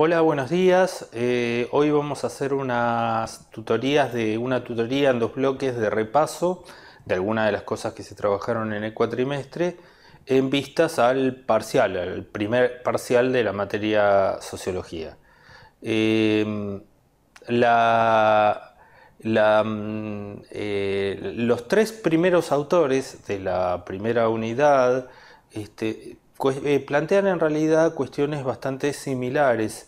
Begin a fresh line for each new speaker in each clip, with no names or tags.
Hola, buenos días. Eh, hoy vamos a hacer unas tutorías de una tutoría en dos bloques de repaso de algunas de las cosas que se trabajaron en el cuatrimestre en vistas al parcial, al primer parcial de la materia sociología. Em, mm, eh, los tres primeros autores de la primera unidad este, eh, plantean en realidad cuestiones bastante similares,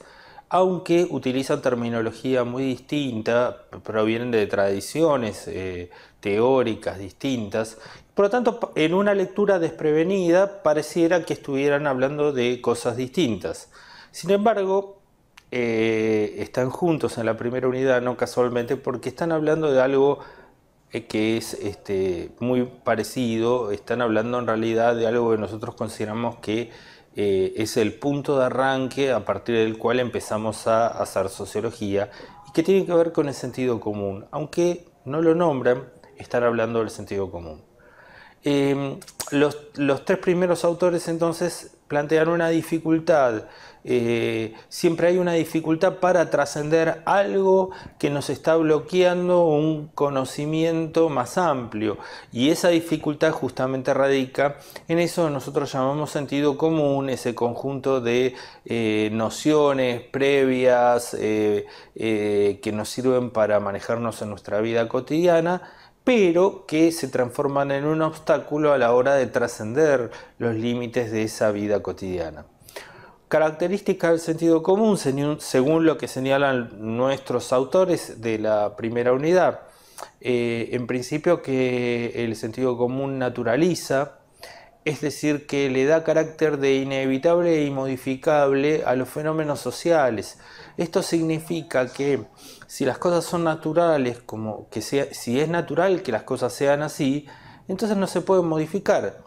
aunque utilizan terminología muy distinta, provienen de tradiciones eh, teóricas distintas. Por lo tanto, en una lectura desprevenida pareciera que estuvieran hablando de cosas distintas. Sin embargo, eh, están juntos en la primera unidad, no casualmente, porque están hablando de algo eh, que es este, muy parecido, están hablando en realidad de algo que nosotros consideramos que eh, es el punto de arranque a partir del cual empezamos a hacer sociología y que tiene que ver con el sentido común. Aunque no lo nombran, están hablando del sentido común. Eh, los, los tres primeros autores entonces plantear una dificultad. Eh, siempre hay una dificultad para trascender algo que nos está bloqueando un conocimiento más amplio. Y esa dificultad justamente radica en eso que nosotros llamamos sentido común, ese conjunto de eh, nociones previas eh, que nos sirven para manejarnos en nuestra vida cotidiana pero que se transforman en un obstáculo a la hora de trascender los límites de esa vida cotidiana. Característica del sentido común, según lo que señalan nuestros autores de la primera unidad, eh, en principio que el sentido común naturaliza, es decir, que le da carácter de inevitable e inmodificable a los fenómenos sociales. Esto significa que si las cosas son naturales, como que sea, si es natural que las cosas sean así, entonces no se pueden modificar.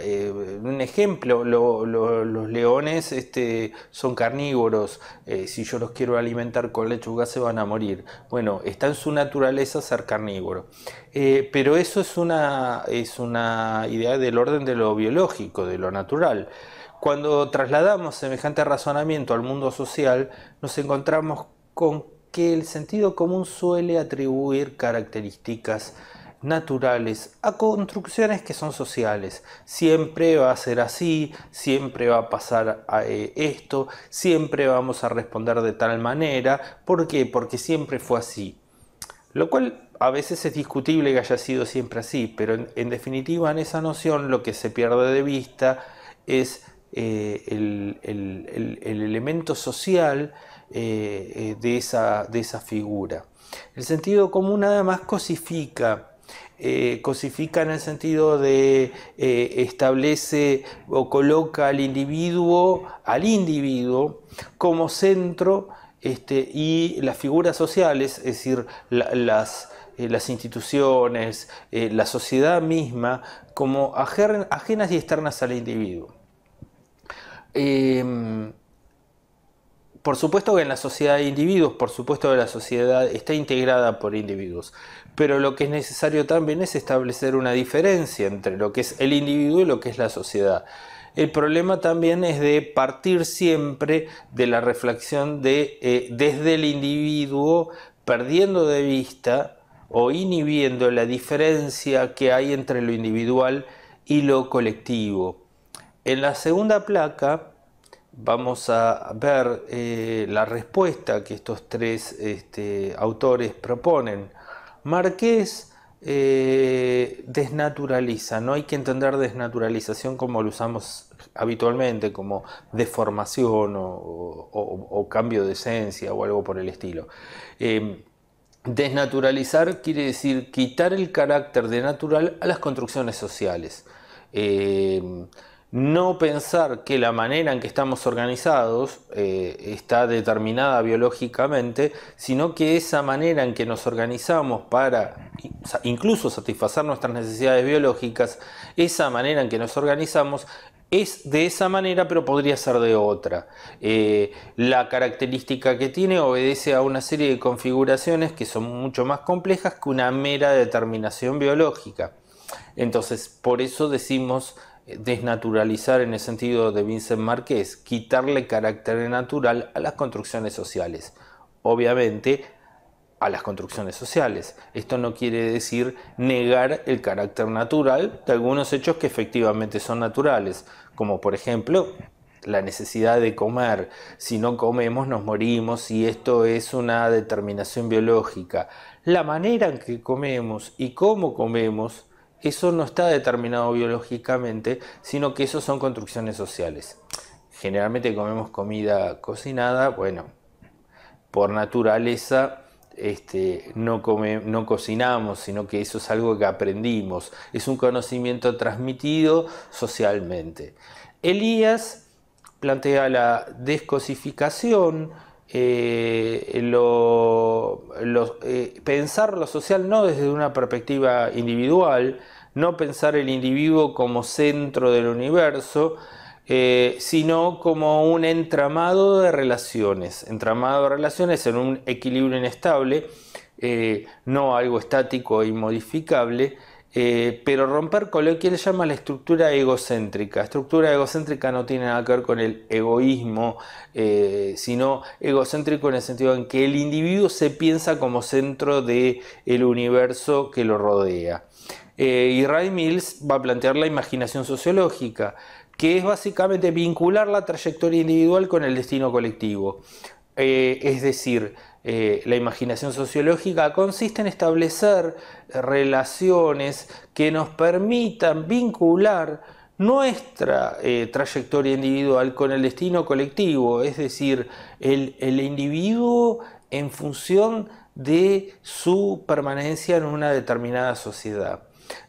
Eh, un ejemplo, los leones este, son carnívoros, eh, si yo los quiero alimentar con lechuga se van a morir. Bueno, está en su naturaleza ser carnívoro. Eh, pero eso es una, es una idea del orden de lo biológico, de lo natural. Cuando trasladamos semejante razonamiento al mundo social, nos encontramos con que el sentido común suele atribuir características naturales a construcciones que son sociales. Siempre va a ser así, siempre va a pasar eh, esto, siempre vamos a responder de tal manera. ¿Por qué? Porque siempre fue así. Lo cual a veces es discutible que haya sido siempre así, pero en, definitiva en esa noción lo que se pierde de vista es eh, el, elemento social eh, de, esa, de esa figura. El sentido común además cosifica eh, cosifica en el sentido de eh, establece o coloca al individuo, al individuo como centro este, y las figuras sociales, es decir, las, eh, las instituciones, la sociedad misma, como ajenas y externas al individuo. Em, por supuesto que en la sociedad hay individuos, por supuesto que la sociedad está integrada por individuos, pero lo que es necesario también es establecer una diferencia entre lo que es el individuo y lo que es la sociedad. El problema también es de partir siempre de la reflexión de eh, desde el individuo perdiendo de vista o inhibiendo la diferencia que hay entre lo individual y lo colectivo. En la segunda placa, vamos a ver eh, la respuesta que estos tres este, autores proponen. Marqués eh, desnaturaliza, no hay que entender desnaturalización como lo usamos habitualmente, como deformación o, cambio de esencia o algo por el estilo. Em, desnaturalizar quiere decir quitar el carácter de natural a las construcciones sociales. Em, no pensar que la manera en que estamos organizados eh, está determinada biológicamente, sino que esa manera en que nos organizamos para incluso satisfacer nuestras necesidades biológicas, esa manera en que nos organizamos es de esa manera, pero podría ser de otra. Eh, la característica que tiene obedece a una serie de configuraciones que son mucho más complejas que una mera determinación biológica. Entonces, por eso decimos desnaturalizar en el sentido de Vincent Márquez, quitarle carácter natural a las construcciones sociales. Obviamente, a las construcciones sociales. Esto no quiere decir negar el carácter natural de algunos hechos que efectivamente son naturales, como por ejemplo la necesidad de comer. Si no comemos nos morimos y esto es una determinación biológica. La manera en que comemos y cómo comemos eso no está determinado biológicamente, sino que eso son construcciones sociales. Generalmente comemos comida cocinada, bueno, por naturaleza este, no, no cocinamos, sino que eso es algo que aprendimos, es un conocimiento transmitido socialmente. Elías plantea la descosificación, eh, eh, pensar lo social no desde una perspectiva individual, no pensar el individuo como centro del universo, eh, sino como un entramado de relaciones, entramado de relaciones en un equilibrio inestable, no algo estático e inmodificable, eh, pero romper con lo que él llama la estructura egocéntrica. Estructura egocéntrica no tiene nada que ver con el egoísmo, eh, sino egocéntrico en el sentido en que el individuo se piensa como centro del el universo que lo rodea. Eh, y Ray Mills va a plantear la imaginación sociológica, que es básicamente vincular la trayectoria individual con el destino colectivo. es decir, eh, la imaginación sociológica consiste en establecer relaciones que nos permitan vincular nuestra eh, trayectoria individual con el destino colectivo, es decir, el individuo en función de su permanencia en una determinada sociedad.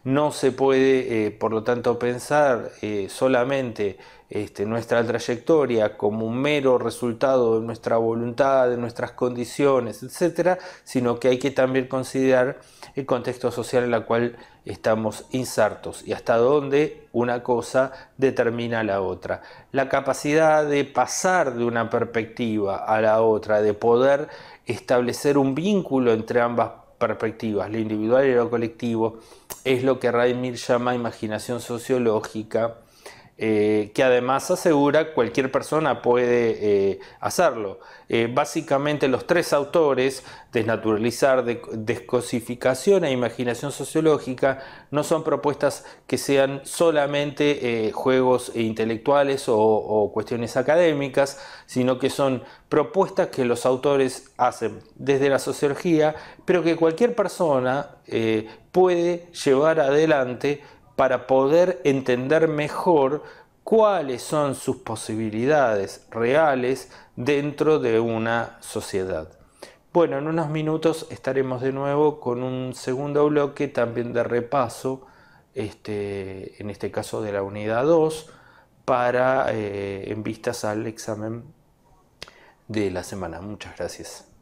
No se puede, eh, por lo tanto, pensar eh, solamente este, nuestra trayectoria como un mero resultado de nuestra voluntad, de nuestras condiciones, etcétera, sino que hay que también considerar el contexto social en el cual estamos insertos y hasta dónde una cosa determina la otra. La capacidad de pasar de una perspectiva a la otra, de poder establecer un vínculo entre ambas perspectivas, lo individual y lo colectivo, es lo que Raimir llama imaginación sociológica eh, que además asegura cualquier persona puede eh, hacerlo. Eh, básicamente los tres autores, desnaturalizar, descosificación e imaginación sociológica, no son propuestas que sean solamente juegos intelectuales o, cuestiones académicas, sino que son propuestas que los autores hacen desde la sociología, pero que cualquier persona puede llevar adelante para poder entender mejor cuáles son sus posibilidades reales dentro de una sociedad. Bueno, en unos minutos estaremos de nuevo con un segundo bloque también de repaso, este, en este caso de la unidad 2, para, eh, en vistas al examen de la semana. Muchas gracias.